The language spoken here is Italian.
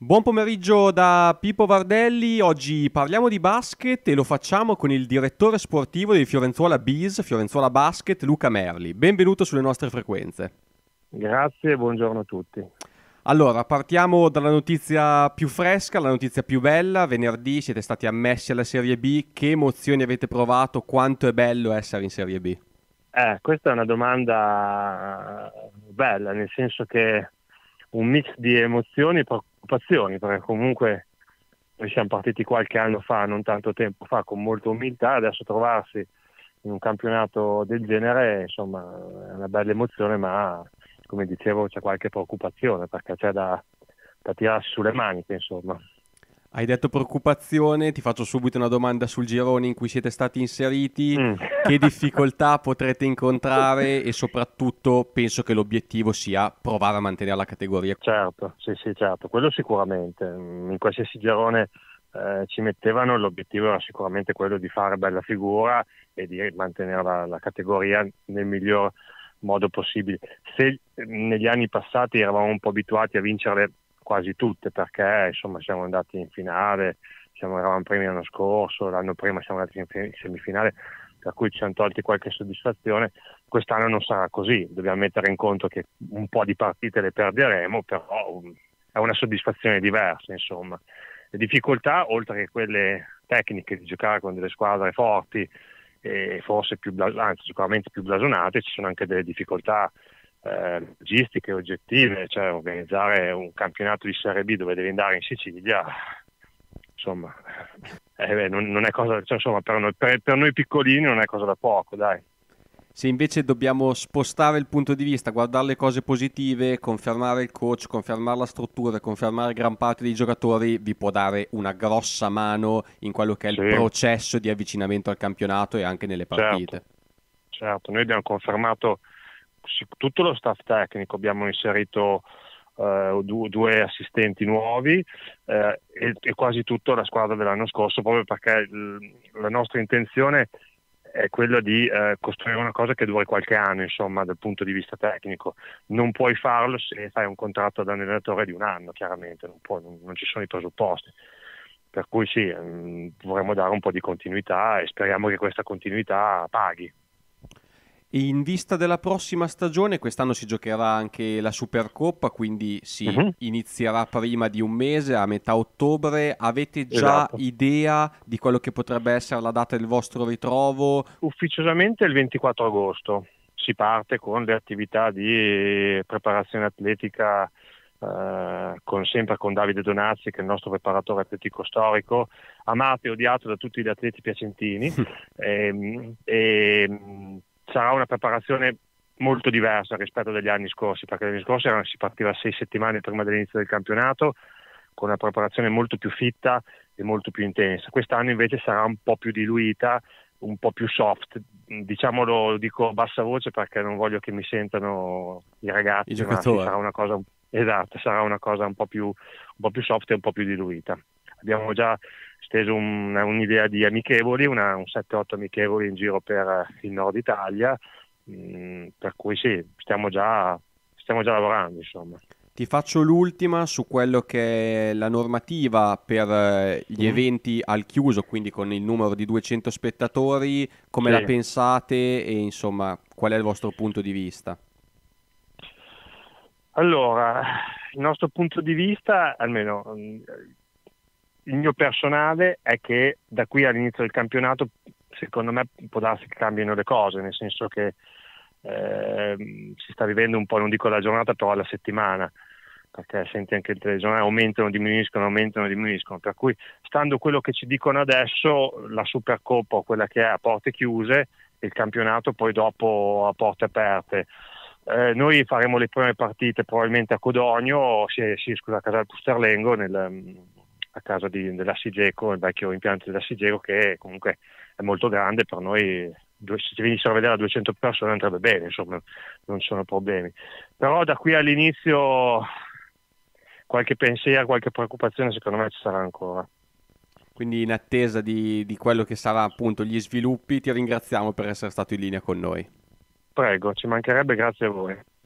Buon pomeriggio da Pippo Vardelli, oggi parliamo di basket e lo facciamo con il direttore sportivo di Fiorenzuola Bis, Fiorenzuola Basket, Luca Merli. Benvenuto sulle nostre frequenze. Grazie e buongiorno a tutti. Allora, partiamo dalla notizia più fresca, la notizia più bella. Venerdì siete stati ammessi alla Serie B, che emozioni avete provato, quanto è bello essere in Serie B? Eh, questa è una domanda eh, bella, nel senso che un mix di emozioni preoccupazioni, perché comunque noi siamo partiti qualche anno fa, non tanto tempo fa, con molta umiltà, adesso trovarsi in un campionato del genere, insomma, è una bella emozione, ma come dicevo c'è qualche preoccupazione perché c'è da, da tirarsi sulle maniche, insomma. Hai detto preoccupazione, ti faccio subito una domanda sul girone in cui siete stati inseriti, mm. che difficoltà potrete incontrare e soprattutto penso che l'obiettivo sia provare a mantenere la categoria. Certo, sì, sì, certo, quello sicuramente, in qualsiasi girone eh, ci mettevano, l'obiettivo era sicuramente quello di fare bella figura e di mantenere la, la categoria nel miglior modo possibile. Se eh, negli anni passati eravamo un po' abituati a vincere quasi tutte perché eh, insomma siamo andati in finale, siamo, eravamo primi l'anno scorso, l'anno prima siamo andati in semifinale, per cui ci hanno tolti qualche soddisfazione. Quest'anno non sarà così, dobbiamo mettere in conto che un po' di partite le perderemo, però mm, è una soddisfazione diversa, insomma. Le difficoltà, oltre che quelle tecniche di giocare con delle squadre forti e forse più, anzi, sicuramente più blasonate, ci sono anche delle difficoltà eh, logistiche oggettive, cioè organizzare un campionato di Serie B dove devi andare in Sicilia, insomma, eh, eh, non, non, è cosa, cioè, insomma per, noi, per, per noi piccolini non è cosa da poco, dai. Se invece dobbiamo spostare il punto di vista, guardare le cose positive, confermare il coach, confermare la struttura, confermare gran parte dei giocatori, vi può dare una grossa mano in quello che è il sì. processo di avvicinamento al campionato e anche nelle certo. partite. Certo, certo. noi abbiamo confermato tutto lo staff tecnico, abbiamo inserito eh, due, due, assistenti nuovi eh, e, e, quasi tutta la squadra dell'anno scorso, proprio perché l- la nostra intenzione è quella di eh, costruire una cosa che duri qualche anno, insomma, dal punto di vista tecnico. Non puoi farlo se fai un contratto ad allenatore di un anno, chiaramente, non, puoi, non, non ci sono i presupposti. Per cui sì, mm, vorremmo dare un po' di continuità e speriamo che questa continuità paghi. In vista della prossima stagione, quest'anno si giocherà anche la Supercoppa, quindi si uh-huh. inizierà prima di un mese, a metà ottobre. Avete già esatto. idea di quello che potrebbe essere la data del vostro ritrovo? Ufficiosamente il 24 agosto si parte con le attività di preparazione atletica eh, con, sempre con Davide Donazzi, che è il nostro preparatore atletico storico, amato e odiato da tutti gli atleti piacentini. Ehm, e, e, sarà una preparazione molto diversa rispetto agli anni scorsi, perché gli anni scorsi erano, si partiva sei settimane prima dell'inizio del campionato, con una preparazione molto più fitta e molto più intensa. Quest'anno invece sarà un po' più diluita, un po' più soft, diciamolo, dico a bassa voce perché non voglio che mi sentano i ragazzi, I giocatori. Sarà una, cosa, esatto, sarà una cosa un po, più, un po' più soft e un po' più diluita. Abbiamo già steso un, un'idea di amichevoli, una, un 7-8 amichevoli in giro per eh, il nord Italia, mh, mm, per cui sì, stiamo già, stiamo già lavorando insomma. Ti faccio l'ultima su quello che è la normativa per eh, gli mm. eventi al chiuso, quindi con il numero di 200 spettatori, come sì. la pensate e insomma qual è il vostro punto di vista? Allora, il nostro punto di vista, almeno mm, il mio personale è che da qui all'inizio del campionato, secondo me, può darsi che cambino le cose, nel senso che eh, si sta vivendo un po', non dico la giornata, però la settimana, perché senti anche il telegiornale, aumentano, diminuiscono, aumentano, diminuiscono, per cui stando quello che ci dicono adesso, la Supercoppa quella che è a porte chiuse, il campionato poi dopo a porte aperte. Eh, noi faremo le prime partite probabilmente a Codogno, sì, sì scusa, a Casal Pusterlengo nel, a casa di, della Sigeco, il vecchio impianto della Sigeco che comunque è molto grande per noi se ci venissero a vedere a 200 persone andrebbe bene, insomma, non sono problemi. Però da qui all'inizio qualche pensiero, qualche preoccupazione secondo me ci sarà ancora. Quindi in attesa di, di quello che sarà appunto gli sviluppi, ti ringraziamo per essere stato in linea con noi. Prego, ci mancherebbe, grazie a voi.